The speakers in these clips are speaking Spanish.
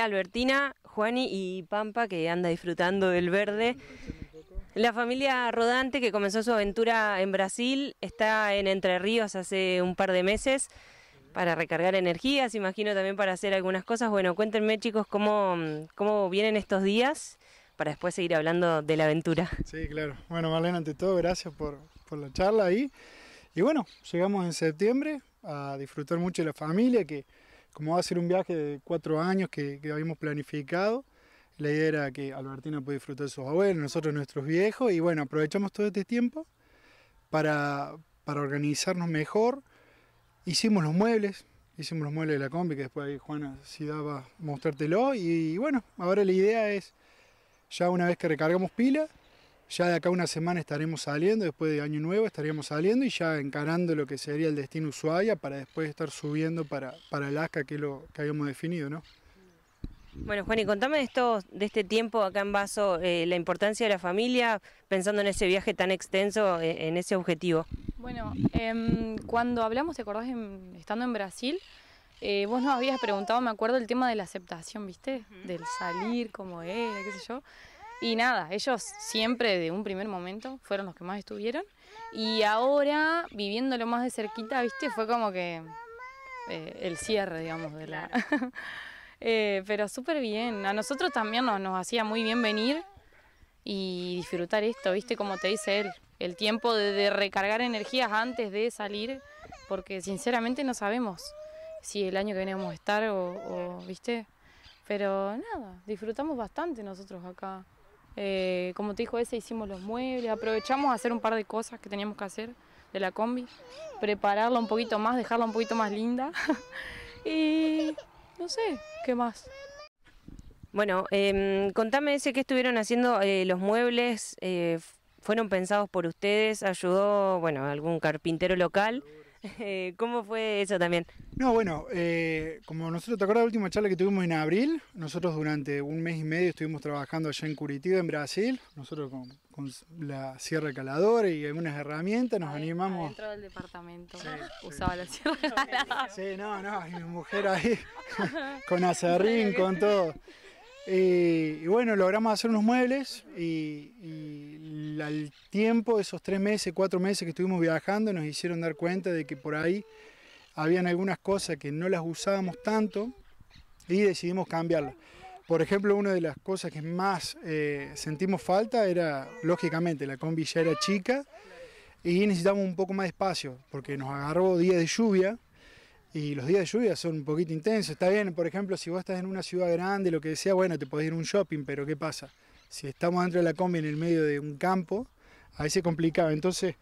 Albertina, Juani y Pampa que anda disfrutando del verde. La familia Rodante que comenzó su aventura en Brasil está en Entre Ríos hace un par de meses para recargar energías, imagino también para hacer algunas cosas. Bueno, cuéntenme chicos cómo, cómo vienen estos días para después seguir hablando de la aventura. Sí, claro. Bueno, Marlene, ante todo, gracias por, por la charla ahí. Y bueno, llegamos en septiembre a disfrutar mucho de la familia que como va a ser un viaje de cuatro años que, habíamos planificado, la idea era que Albertina pudiera disfrutar de sus abuelos, nosotros nuestros viejos, y bueno, aprovechamos todo este tiempo para, para organizarnos mejor. Hicimos los muebles, hicimos los muebles de la combi, que después Juana si daba mostrártelo, y, y bueno, ahora la idea es, ya una vez que recargamos pila, ya de acá una semana estaremos saliendo, después de Año Nuevo estaríamos saliendo y ya encarando lo que sería el destino Ushuaia para después estar subiendo para, para Alaska, que es lo que habíamos definido, ¿no? Bueno, Juan, y contame de, de este tiempo acá en Vaso, eh, la importancia de la familia, pensando en ese viaje tan extenso, eh, en ese objetivo. Bueno, em, cuando hablamos, ¿te acordás estando en Brasil? Eh, vos nos habías preguntado, me acuerdo, el tema de la aceptación, ¿viste? Del salir, cómo es, qué sé yo. Y nada, ellos siempre de un primer momento fueron los que más estuvieron. Y ahora, viviéndolo más de cerquita, viste, fue como que eh, el cierre, digamos, de la. Eh, pero súper bien. A nosotros también nos, hacía muy bien venir y disfrutar esto, viste, como te dice él. El tiempo de, recargar energías antes de salir, porque sinceramente no sabemos si el año que viene vamos a estar o, o viste. Pero nada, disfrutamos bastante nosotros acá. Eh, como te dijo ese, hicimos los muebles, aprovechamos a hacer un par de cosas que teníamos que hacer de la combi, prepararla un poquito más, dejarla un poquito más linda y no sé, ¿qué más? Bueno, em, contame ese que estuvieron haciendo eh, los muebles, eh, fueron pensados por ustedes, ayudó, bueno, algún carpintero local. Eh, ¿Cómo fue eso también? No, bueno, eh, como nosotros, ¿te acuerdas la última charla que tuvimos en abril? Nosotros durante un mes y medio estuvimos trabajando allá en Curitiba, en Brasil, nosotros con, la sierra caladora y algunas herramientas, nos animamos... Dentro del departamento usaba la sierra caladora. Sí, no, no, y mi mujer ahí, con acerrín, con todo. Eh, y bueno, logramos hacer unos muebles y, al tiempo, esos tres meses, cuatro meses que estuvimos viajando, nos hicieron dar cuenta de que por ahí habían algunas cosas que no las usábamos tanto y decidimos cambiarlas. Por ejemplo, una de las cosas que más eh, sentimos falta era, lógicamente, la combi ya era chica y necesitábamos un poco más de espacio porque nos agarró días de lluvia y los días de lluvia son un poquito intensos. Está bien, por ejemplo, si vos estás en una ciudad grande, lo que decía, bueno, te podés ir a un shopping, pero ¿qué pasa? Si estamos dentro de la combi en el medio de un campo, ahí se complicaba. Entonces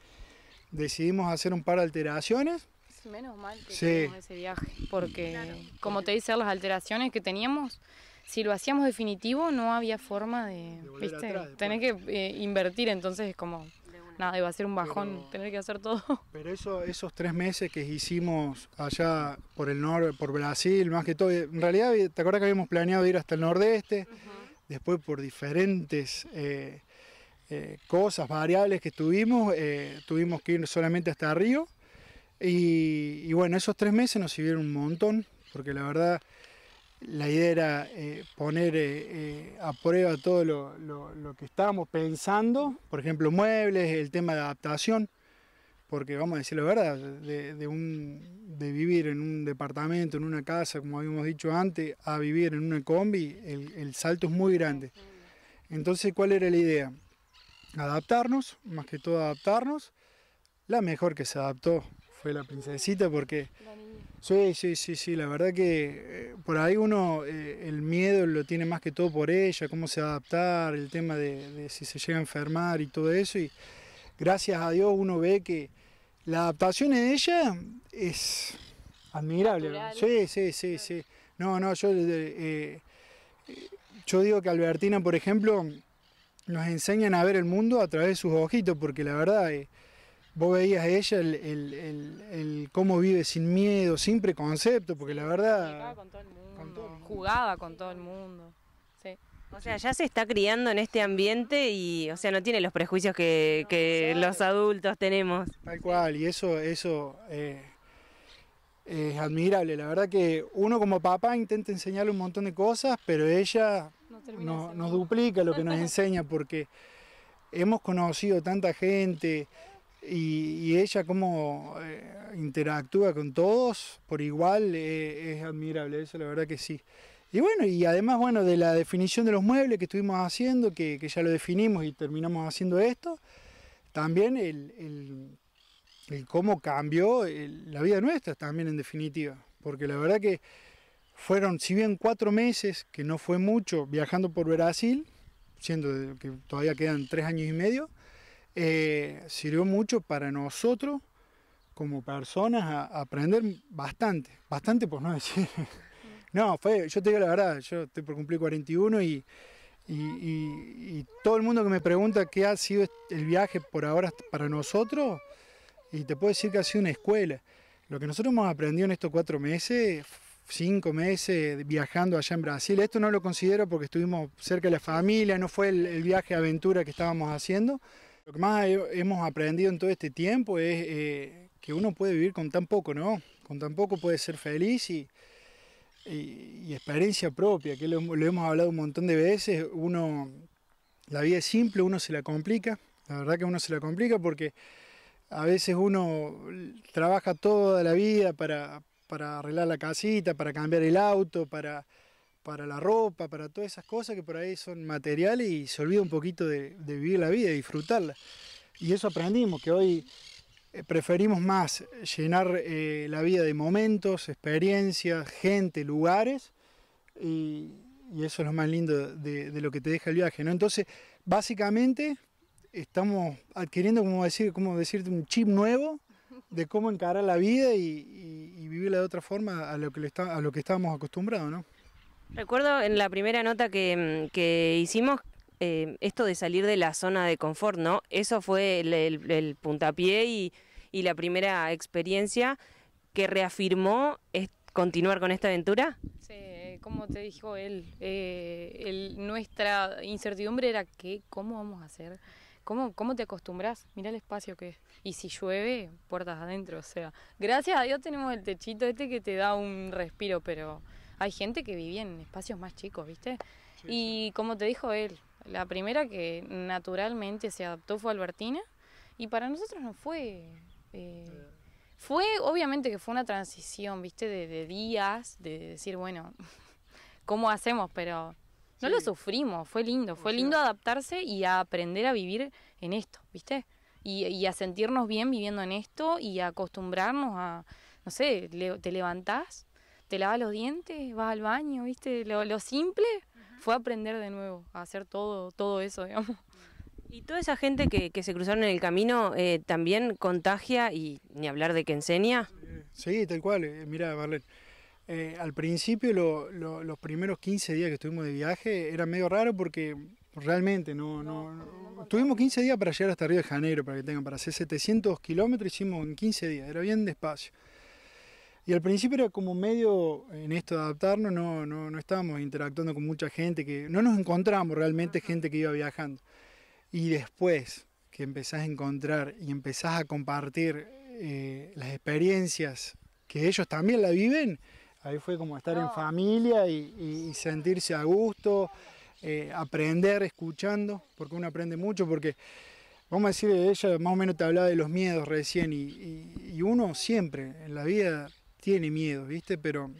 decidimos hacer un par de alteraciones. menos mal que sí. ese viaje, porque como te dice, las alteraciones que teníamos, si lo hacíamos definitivo, no había forma de, tener que eh, invertir, entonces es como nada, iba a ser un bajón tener que hacer todo. Pero esos tres meses que hicimos allá por el norte, por Brasil, más que todo, eh, en realidad, eh, ¿te acuerdas que habíamos planeado ir hasta el nordeste? Después por diferentes... Eh, cosas, variables que tuvimos, tuvimos que ir solamente hasta Río. Y, y, bueno, esos tres meses nos sirvieron un montón, porque la verdad la idea era eh, poner eh, eh, a prueba todo lo, que estábamos pensando, por ejemplo, muebles, el tema de adaptación, porque vamos a decir la verdad, de, vivir en un departamento, en una casa, como habíamos dicho antes, a vivir en una combi, el, salto es muy grande. Entonces, ¿cuál era la idea? Adaptarnos, más que todo adaptarnos. La mejor que se adaptó fue la princesita porque... Sí, sí, sí, sí, la verdad que eh, por ahí uno eh, el miedo lo tiene más que todo por ella, cómo se va a adaptar, el tema de, si se llega a enfermar y todo eso. Y gracias a Dios uno ve que la adaptación de ella es admirable. Sí, sí, sí, sí. No, no, yo, eh, yo digo que Albertina, por ejemplo, nos enseñan a ver el mundo a través de sus ojitos, porque la verdad... es vos veías a ella el, cómo vive sin miedo, sin preconcepto, porque la verdad... Jugaba con todo el mundo. Jugaba con todo el mundo. Sí. O sea, ya se está criando en este ambiente y, o sea, no tiene los prejuicios que, los adultos tenemos. Tal cual, y eso, eso eh, es admirable. La verdad que uno como papá intenta enseñarle un montón de cosas, pero ella nos duplica lo que nos enseña porque hemos conocido tanta gente y, ella cómo eh, interactúa con todos por igual eh, es admirable, eso la verdad que sí. Y bueno, y además, bueno, de la definición de los muebles que estuvimos haciendo, que, ya lo definimos y terminamos haciendo esto, también el, el, cómo cambió la vida nuestra, también en definitiva. Porque la verdad que fueron, si bien cuatro meses, que no fue mucho, viajando por Brasil, siendo que todavía quedan tres años y medio, eh, sirvió mucho para nosotros como personas aprender bastante, bastante por no decir. No, fue, yo te digo la verdad, yo estoy por cumplir 41 y, y, y, todo el mundo que me pregunta qué ha sido el viaje por ahora para nosotros, y te puedo decir que ha sido una escuela. Lo que nosotros hemos aprendido en estos cuatro meses, cinco meses viajando allá en Brasil, esto no lo considero porque estuvimos cerca de la familia, no fue el viaje aventura que estábamos haciendo, lo que más hemos aprendido en todo este tiempo es eh, que uno puede vivir con tan poco, ¿no? Con tan poco puede ser feliz y, experiencia propia, que lo, hemos hablado un montón de veces. Uno, la vida es simple, uno se la complica. La verdad que uno se la complica porque a veces uno trabaja toda la vida para arreglar la casita, para cambiar el auto, para para la ropa, para todas esas cosas que por ahí son materiales y se olvida un poquito de, vivir la vida, y disfrutarla. Y eso aprendimos, que hoy eh, preferimos más llenar eh, la vida de momentos, experiencias, gente, lugares, y, eso es lo más lindo de, lo que te deja el viaje. ¿no? Entonces, básicamente, estamos adquiriendo, como, decir, decirte, un chip nuevo de cómo encarar la vida y, vivirla de otra forma a lo que, le está, a lo que estábamos acostumbrados. ¿no? Recuerdo en la primera nota que, mm, que hicimos eh, esto de salir de la zona de confort, ¿no? Eso fue el, puntapié y, la primera experiencia que reafirmó es continuar con esta aventura. Sí, como te dijo él, eh, el, nuestra incertidumbre era que, cómo vamos a hacer. ¿Cómo, ¿Cómo te acostumbras? Mira el espacio que es. Y si llueve, puertas adentro. O sea, gracias a Dios tenemos el techito este que te da un respiro, pero hay gente que vivía en espacios más chicos, ¿viste? y como te dijo él, la primera que naturalmente se adaptó fue Albertina y para nosotros no fue... Eh, eh. fue, obviamente que fue una transición, ¿viste? De, días, de decir, bueno, ¿cómo hacemos? Pero no lo sufrimos, fue lindo, fue lindo adaptarse y a aprender a vivir en esto, ¿viste? Y, a sentirnos bien viviendo en esto y acostumbrarnos a, no sé, te levantás te lavas los dientes, vas al baño, ¿viste? Lo, simple fue aprender de nuevo, a hacer todo, todo eso, digamos. Y toda esa gente que, que se cruzaron en el camino eh, también contagia y ni hablar de que enseña. Sí, tal cual. Eh, mira, Marlene, eh, al principio los primeros 15 días que estuvimos de viaje era medio raro porque realmente no, no, Tuvimos 15 días para llegar hasta Río de Janeiro, para que tengan, para hacer 700 kilómetros hicimos en 15 días, era bien despacio. Y al principio era como medio en esto de adaptarnos, no, no, estábamos interactuando con mucha gente, que no nos encontramos realmente gente que iba viajando. Y después que empezás a encontrar y empezás a compartir eh, las experiencias que ellos también la viven, ahí fue como estar en familia y, sentirse a gusto, eh, aprender escuchando, porque uno aprende mucho, porque vamos a decir, ella más o menos te hablaba de los miedos recién y uno siempre en la vida tiene miedo, ¿viste? Pero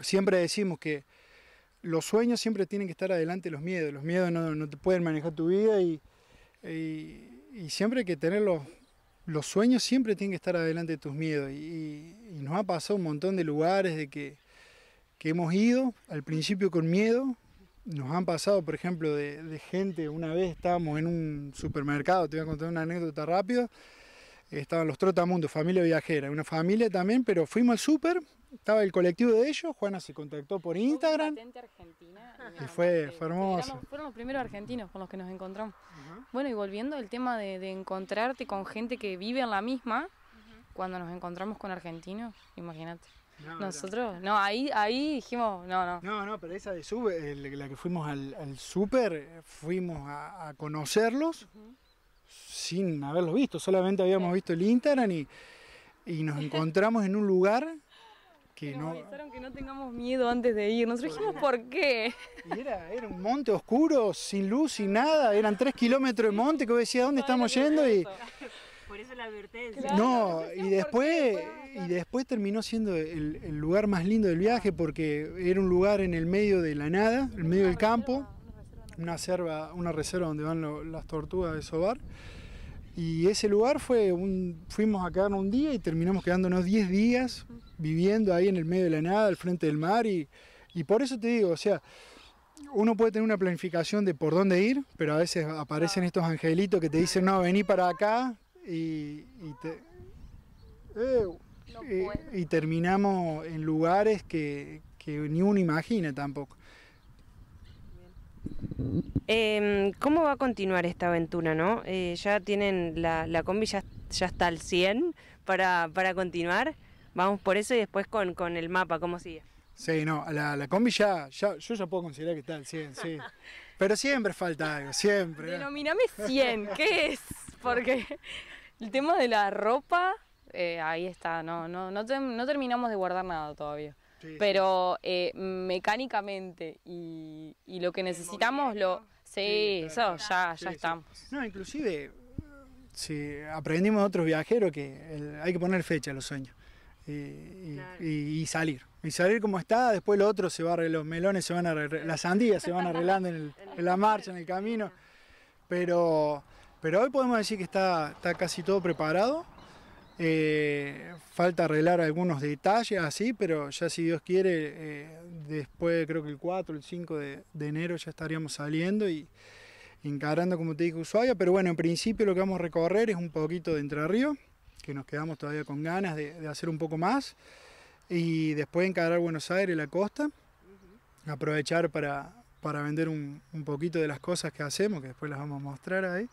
siempre decimos que los sueños siempre tienen que estar adelante los miedos. Los miedos no, te pueden manejar tu vida y, y, siempre hay que tener los, sueños, siempre tienen que estar adelante tus miedos. Y, nos ha pasado un montón de lugares de que, hemos ido al principio con miedo. Nos han pasado, por ejemplo, de, de gente, una vez estábamos en un supermercado, te voy a contar una anécdota rápida estaban los Trotamundos, familia viajera, una familia también, pero fuimos al súper, estaba el colectivo de ellos, Juana se contactó por Instagram. y, fue, fue hermoso. Fueron los primeros argentinos con los que nos encontramos. Bueno, y volviendo al tema de, encontrarte con gente que vive en la misma, cuando nos encontramos con argentinos, imagínate. Nosotros, no, ahí, ahí dijimos, no, no. No, no, pero esa de sub, la que fuimos al, súper, fuimos a, conocerlos sin haberlos visto, solamente habíamos visto el Instagram y, nos encontramos en un lugar que nos no... avisaron que no tengamos miedo antes de ir, Nos dijimos ¿por qué? era, un monte oscuro, sin luz, sin nada, eran tres kilómetros de monte que decía ¿dónde estamos yendo? y por eso la advertencia. no, y después, y después terminó siendo el, el, lugar más lindo del viaje porque era un lugar en el medio de la nada, en el medio del campo, una, reserva, una reserva donde van las tortugas de sobar. Y ese lugar fue Fuimos a quedarnos un día y terminamos quedándonos 10 días viviendo ahí en el medio de la nada, al frente del mar. Y, por eso te digo, o sea, uno puede tener una planificación de por dónde ir, pero a veces aparecen estos angelitos que te dicen, no, vení para acá y, eh, terminamos en lugares que ni uno imagina tampoco. Em, ¿Cómo va a continuar esta aventura, no? Eh, ¿Ya tienen la, combi, ya, está al 100 para, para continuar? Vamos por eso y después con, con el mapa, ¿cómo sigue? Sí, no, la, combi ya, yo ya puedo considerar que está al 100, sí. Pero siempre falta algo, siempre. Denominame 100, ¿qué es? Porque el tema de la ropa, eh, ahí está, no, no, no terminamos de guardar nada todavía pero eh, mecánicamente y, lo que necesitamos lo... Sí, ya, estamos. No, inclusive si aprendimos de otros viajeros que hay que poner fecha a los sueños y, salir. Y salir como está, después lo otro se va a los melones se van las sandías se van arreglando en, en, la marcha, en el camino. Pero, pero hoy podemos decir que está casi todo preparado eh, falta arreglar algunos detalles así, pero ya si Dios quiere, eh, después creo que el 4, el 5 de, enero ya estaríamos saliendo y encarando, como te dije, Ushuaia. Pero bueno, en principio lo que vamos a recorrer es un poquito de Entre Ríos, que nos quedamos todavía con ganas de, hacer un poco más. Y después encarar Buenos Aires, la costa. Aprovechar para, vender un, un, poquito de las cosas que hacemos, que después las vamos a mostrar ahí.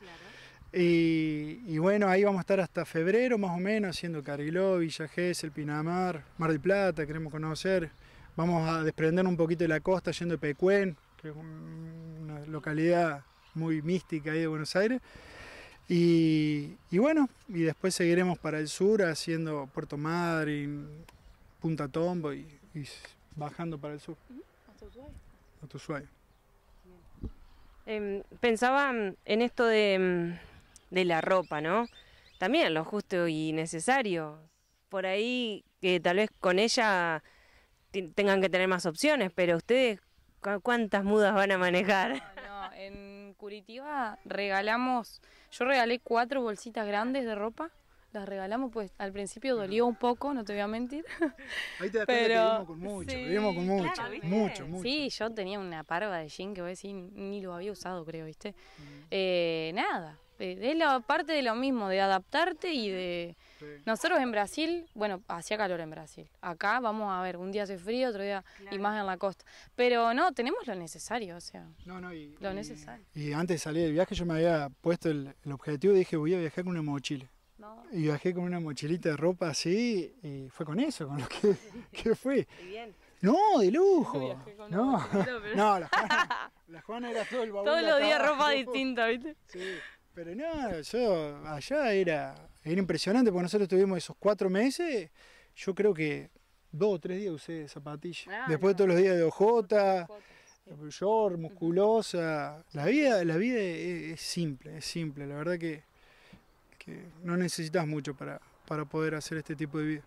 Y, bueno, ahí vamos a estar hasta febrero más o menos, haciendo Cariló, Villa El Pinamar, Mar del Plata, queremos conocer. Vamos a desprender un poquito de la costa yendo a Pecuén, que es una localidad muy mística ahí de Buenos Aires. Y, bueno, y después seguiremos para el sur haciendo Puerto Madryn, Punta Tombo y, bajando para el sur. ¿A Ushuaia? A pensaba en esto de em, de la ropa, ¿no? También lo justo y necesario. Por ahí que eh, tal vez con ella tengan que tener más opciones, pero ustedes, ¿cuántas mudas van a manejar? No, en Curitiba regalamos, yo regalé cuatro bolsitas grandes de ropa las regalamos, pues al principio dolió un poco, no te voy a mentir. Ahí te pero, vivimos con mucho, sí, vivimos con mucho, mucho, mucho. Sí, yo tenía una parva de jean que voy a decir, ni lo había usado, creo, ¿viste? Mm. Eh, nada, eh, es la parte de lo mismo, de adaptarte y de... Nosotros en Brasil, bueno, hacía calor en Brasil. Acá vamos a ver, un día hace frío, otro día y más en la costa. Pero no, tenemos lo necesario, o sea. No, no, y... Lo necesario. Y antes de salir del viaje yo me había puesto el, objetivo dije, voy a viajar con una mochila y bajé con una mochilita de ropa así y fue con eso, con lo que, que fue. No, de lujo. No, no. la, Juana, era todo el baúl. Todos los días ropa distinta, ¿viste? Sí, pero no, yo allá era, era impresionante porque nosotros tuvimos esos cuatro meses, yo creo que dos o tres días usé zapatilla. Ah, Después todos los días de OJ, short, musculosa. La vida, la vida es simple, es simple, la verdad que no necesitas mucho para, para poder hacer este tipo de vida.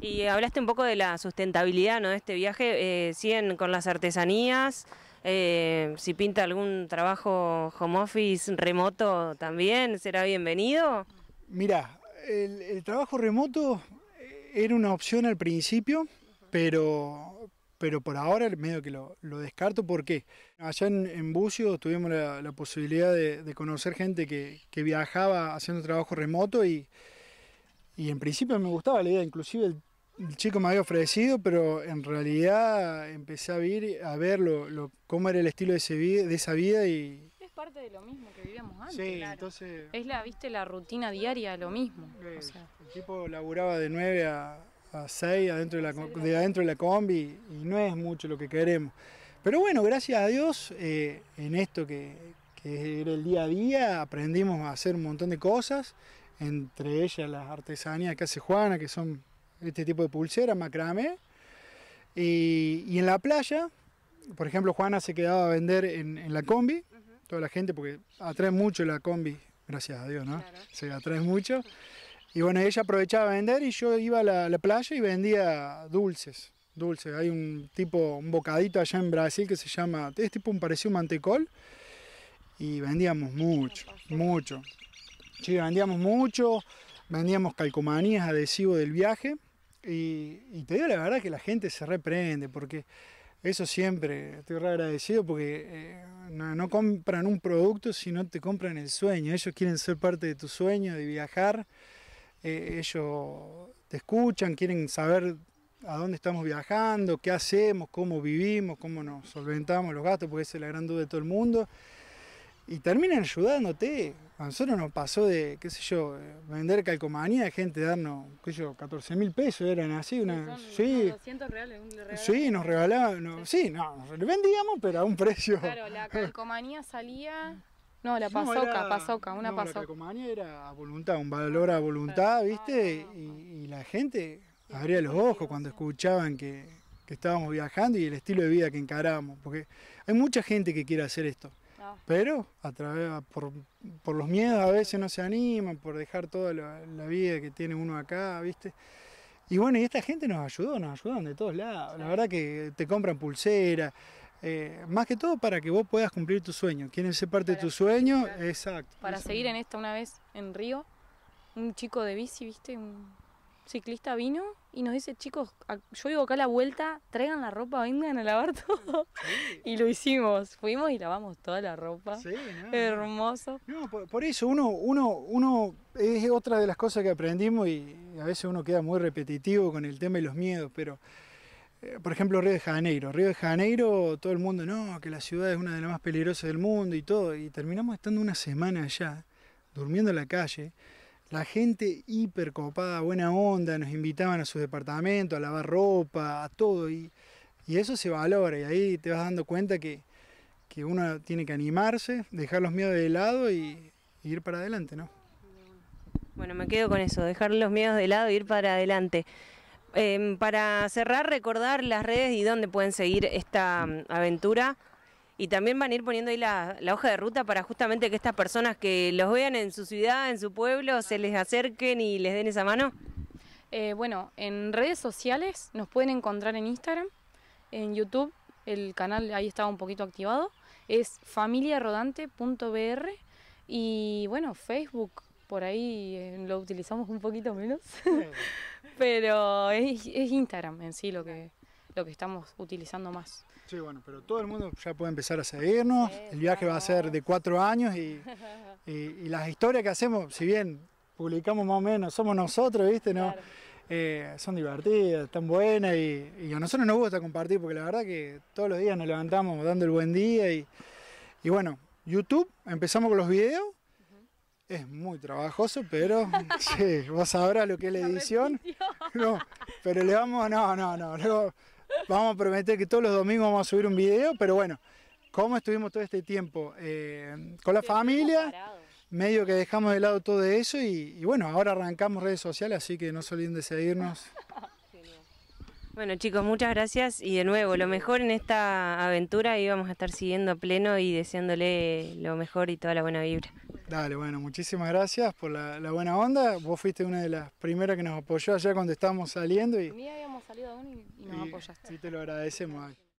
Y hablaste un poco de la sustentabilidad ¿no? de este viaje. Eh, con las artesanías? Eh, si pinta algún trabajo home office remoto también, ¿será bienvenido? Mira, el trabajo remoto eh, era una opción al principio, pero, pero por ahora medio que lo, descarto. ¿Por qué? Allá en, Bucio tuvimos la, posibilidad de, conocer gente que, viajaba haciendo trabajo remoto y, y en principio me gustaba la idea, inclusive el, chico me había ofrecido, pero en realidad empecé a, vivir a ver lo, cómo era el estilo de, de esa vida y, parte de lo mismo que vivíamos antes. Sí, entonces... Es la, viste, la rutina diaria, lo mismo. El tipo laburaba de 9 a, a 6 adentro de, adentro de la combi y no es mucho lo que queremos. Pero bueno, gracias a Dios, eh, en esto que, que, era el día a día, aprendimos a hacer un montón de cosas, entre ellas las artesanías que hace Juana, que son este tipo de pulsera macramé. Y, en la playa, por ejemplo, Juana se quedaba a vender en, la combi, toda la gente, porque atrae mucho la combi, gracias a Dios, ¿no? Se atrae mucho. Y bueno, ella aprovechaba a vender y yo iba a la, playa y vendía dulces. Dulces. Hay un tipo, un bocadito allá en Brasil que se llama. Es tipo un parecido mantecol. Y vendíamos mucho, mucho. Sí, vendíamos mucho. Vendíamos calcomanías, adhesivo del viaje. Y, te digo la verdad que la gente se reprende porque. Eso siempre, estoy re agradecido porque eh, no, compran un producto, sino te compran el sueño. Ellos quieren ser parte de tu sueño, de viajar. Eh, ellos te escuchan, quieren saber a dónde estamos viajando, qué hacemos, cómo vivimos, cómo nos solventamos los gastos, porque esa es la gran duda de todo el mundo. Y terminan ayudándote. A nosotros nos pasó de, qué sé yo, eh, vender calcomanía, gente darnos, qué sé yo, 14 mil pesos, eran así, una... sí, reales, Sí, nos regalaban, sí. sí, no, vendíamos, pero a un precio... Claro, la calcomanía salía no, la pasoca, pasoca, una no, pasoca. La calcomanía era a voluntad, un valor a voluntad, ¿viste? Y, la gente abría los ojos cuando escuchaban que, estábamos viajando y el estilo de vida que encaramos. Porque hay mucha gente que quiere hacer esto. Ah. Pero a través, por, los miedos a veces no se animan, por dejar toda la, vida que tiene uno acá, ¿viste? Y bueno, y esta gente nos ayudó, nos ayudan de todos lados. La verdad que te compran pulseras eh, más que todo para que vos puedas cumplir tu sueño. Quieren ser parte de tu sueño, exacto. Para seguir en esta una vez en Río, un chico de bici, viste, un ciclista vino y nos dice, chicos, yo vivo acá a la vuelta, traigan la ropa, vengan a lavar todo. Y lo hicimos, fuimos y lavamos toda la ropa. Hermoso. No, por, eso, uno, uno, uno, es otra de las cosas que aprendimos y a veces uno queda muy repetitivo con el tema de los miedos, pero eh, por ejemplo, Río de Janeiro. Río de Janeiro, todo el mundo, no, que la ciudad es una de las más peligrosas del mundo y todo. Y terminamos estando una semana allá, durmiendo en la calle. La gente hiper copada, buena onda, nos invitaban a sus departamentos, a lavar ropa, a todo. Y, eso se valora y ahí te vas dando cuenta que, uno tiene que animarse, dejar los miedos de lado y, ir para adelante, ¿no? Bueno, me quedo con eso, dejar los miedos de lado e ir para adelante. Em, para cerrar, recordar las redes y dónde pueden seguir esta mm, aventura. Y también van a ir poniendo ahí la, hoja de ruta para justamente que estas personas que los vean en su ciudad, en su pueblo, se les acerquen y les den esa mano. Eh, bueno, en redes sociales nos pueden encontrar en Instagram, en YouTube, el canal ahí está un poquito activado, es familiarodante.br y bueno, Facebook, por ahí eh, lo utilizamos un poquito menos. pero es, Instagram en sí lo que, lo que estamos utilizando más. Sí, bueno, pero todo el mundo ya puede empezar a seguirnos. el viaje va a ser de cuatro años y, las historias que hacemos, si bien publicamos más o menos, somos nosotros, ¿viste? ¿No? Eh, son divertidas, están buenas y, a nosotros nos gusta compartir porque la verdad que todos los días nos levantamos dando el buen día y, bueno, YouTube, empezamos con los videos, es muy trabajoso, pero vos sabrás lo que es la edición pero le vamos, no, no, no, luego vamos a prometer que todos los domingos vamos a subir un video, pero bueno, ¿cómo estuvimos todo este tiempo? Eh, con la familia, medio que dejamos de lado todo eso y, bueno, ahora arrancamos redes sociales, así que no se olviden de seguirnos. Bueno chicos, muchas gracias y de nuevo, lo mejor en esta aventura íbamos vamos a estar siguiendo pleno y deseándole lo mejor y toda la buena vibra. Dale, bueno, muchísimas gracias por la, buena onda. Vos fuiste una de las primeras que nos apoyó allá cuando estábamos saliendo. Y, habíamos salido aún y, nos apoyaste. Sí, te lo agradecemos.